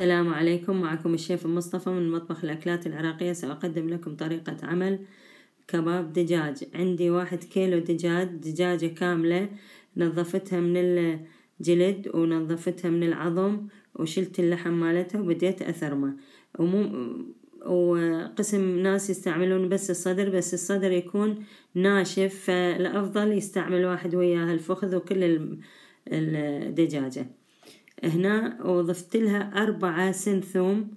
السلام عليكم معكم الشيف مصطفى من مطبخ الأكلات العراقية سأقدم لكم طريقة عمل كباب دجاج عندي واحد كيلو دجاج دجاجة كاملة نظفتها من الجلد ونظفتها من العظم وشلت اللحم مالتها وبديت أثرمه ومو وقسم ناس يستعملون بس الصدر بس الصدر يكون ناشف فالأفضل يستعمل واحد وياه الفخذ وكل الدجاجة هنا وضفت لها أربعة سنثوم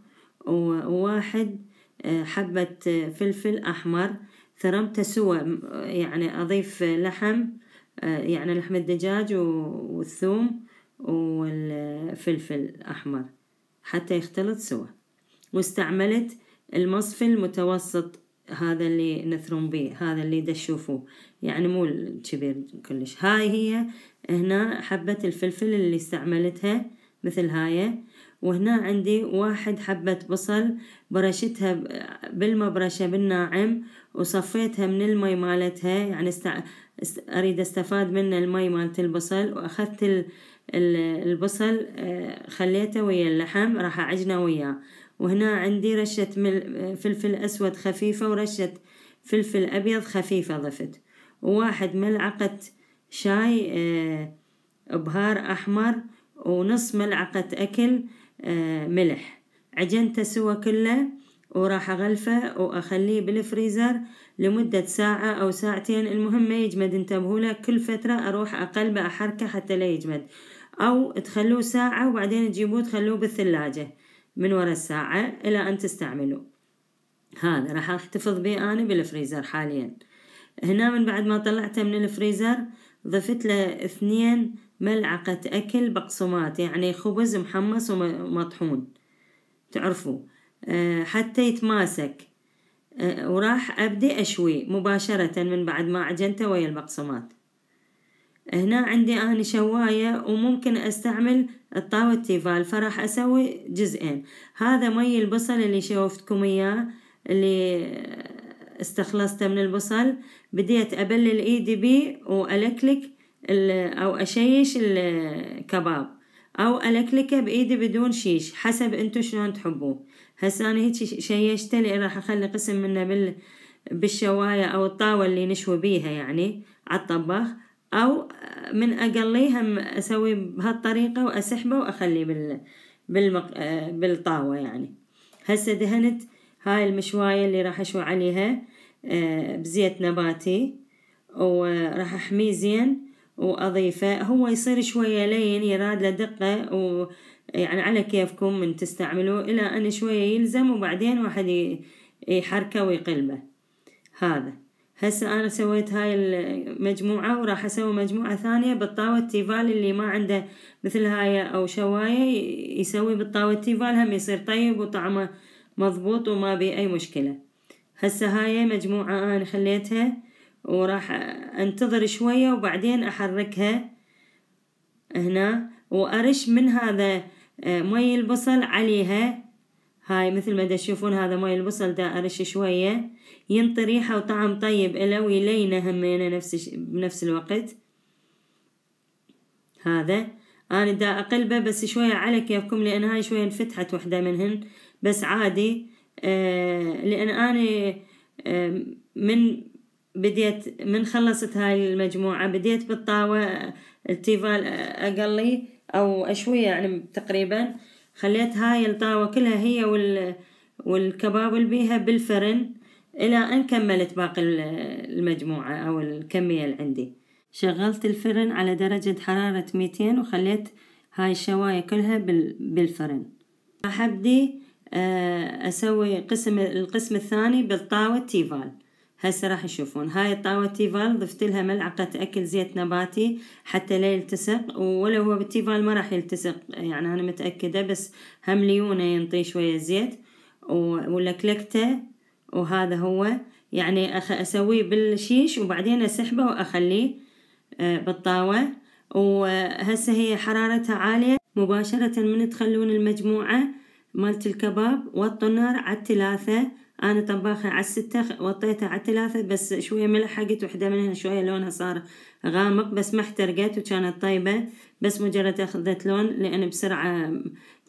وواحد آه، حبة آه، فلفل أحمر ثرمته سوا يعني أضيف لحم آه، يعني لحم الدجاج والثوم والفلفل الأحمر حتى يختلط سوا واستعملت المصفي المتوسط هذا اللي نثرون به هذا اللي تشوفوه يعني مو الكبير كلش هاي هي هنا حبة الفلفل اللي استعملتها مثل هاي وهنا عندي واحد حبة بصل برشتها بالمبرشة بالناعم وصفيتها من المي مالتها يعني استع... است... اريد استفاد من المي مالت البصل واخذت ال... البصل آه، خليته ويا اللحم راح اعجنه وياه وهنا عندي رشة فلفل أسود خفيفة ورشة فلفل أبيض خفيفة ضفت وواحد ملعقة شاي آه، بهار أحمر ونص ملعقة أكل آه، ملح عجنته سوا كله وراح أغلفه وأخليه بالفريزر لمدة ساعة أو ساعتين المهم ما يجمد انتبهوا له كل فترة أروح أقلبه أحركه حتى لا يجمد أو تخلوه ساعة وبعدين تجيبوه تخلوه بالثلاجة من ورا الساعة إلى أن تستعملوه هذا راح أحتفظ به أنا بالفريزر حاليا هنا من بعد ما طلعته من الفريزر ضفت له اثنين ملعقة أكل بقسمات يعني خبز محمص ومطحون تعرفوا آه، حتى يتماسك آه، وراح أبدي أشوي مباشرة من بعد ما عجنته ويا البقسمات هنا عندي أنا شواية وممكن أستعمل الطاوة تيفال فراح أسوي جزئين هذا مي البصل اللي شوفتكم إياه اللي استخلصته من البصل بديت أبلل إيدي بيه وألكلك أو أشيش الكباب أو ألكلكه بإيدي بدون شيش حسب أنتو شلون تحبوه هسه أنا هيك شيشته لأن راح أخلي قسم منه بال بالشواية أو الطاوة اللي نشوي بيها يعني عالطباخ او من اقليه هم اسوي بهالطريقة واسحبه واخليه بال بالمق... بالطاوة يعني هسه دهنت هاي المشواية اللي راح اشوي عليها آه، بزيت نباتي وراح احميه زين واضيفه هو يصير شوية لين يراد له دقة و يعني على كيفكم من تستعملوه الى ان شوية يلزم وبعدين واحد يحركه ويقلبه هذا هسه انا سويت هاي المجموعة وراح اسوي مجموعة ثانية بالطاوة تيفال اللي ما عنده مثل هاي او شواية يسوي بالطاوة تيفال هم يصير طيب وطعمه مضبوط وما بي اي مشكلة هسه هاي مجموعة انا خليتها وراح انتظر شوية وبعدين احركها هنا وارش من هذا آه، مي البصل عليها هاي مثل ما تشوفون هذا ماي البصل دا أرش شوية ينطي ريحة وطعم طيب إله ويلينه همينه نفس بنفس الوقت هذا أنا دا أقلبه بس شوية على كيفكم لأن هاي شوية انفتحت وحدة منهن بس عادي آه لأن أنا من بديت من خلصت هاي المجموعة بديت بالطاوة التيفال أقلي أو أشوية يعني تقريبا خليت هاي الطاوة كلها هي وال والكباب اللي بيها بالفرن إلى أن كملت باقي المجموعة أو الكمية اللي عندي شغلت الفرن على درجة حرارة 200 وخليت هاي الشواية كلها بالفرن راح أبدي آه، أسوي قسم القسم الثاني بالطاوة تيفال هسه راح يشوفون هاي الطاوة تيفال ضفت لها ملعقة أكل زيت نباتي حتى لا يلتصق ولو هو بالتيفال ما راح يلتصق يعني أنا متأكدة بس هم ليونه ينطي شوية زيت ولا كلكته وهذا هو يعني أخ أسويه بالشيش وبعدين أسحبه وأخليه آه، بالطاوة وهسه هي حرارتها عالية مباشرة من تخلون المجموعة مالت الكباب وطوا النار على الثلاثة أنا طباخة على الستة وطيتها على الثلاثة بس شوية ملح حقت وحدة منها شوية لونها صار غامق بس ما احترقت وكانت طيبة بس مجرد أخذت لون لأن بسرعة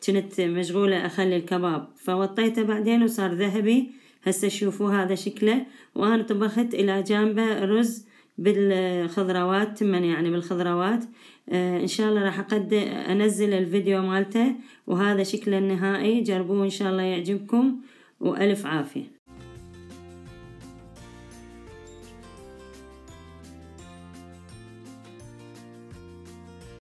كنت مشغولة أخلي الكباب فوطيته بعدين وصار ذهبي هسه شوفوا هذا شكله وأنا طبخت إلى جانبه رز بالخضروات تمن يعني بالخضروات آه ان شاء الله راح اقدم انزل الفيديو مالته وهذا شكله النهائي جربوه ان شاء الله يعجبكم وألف عافية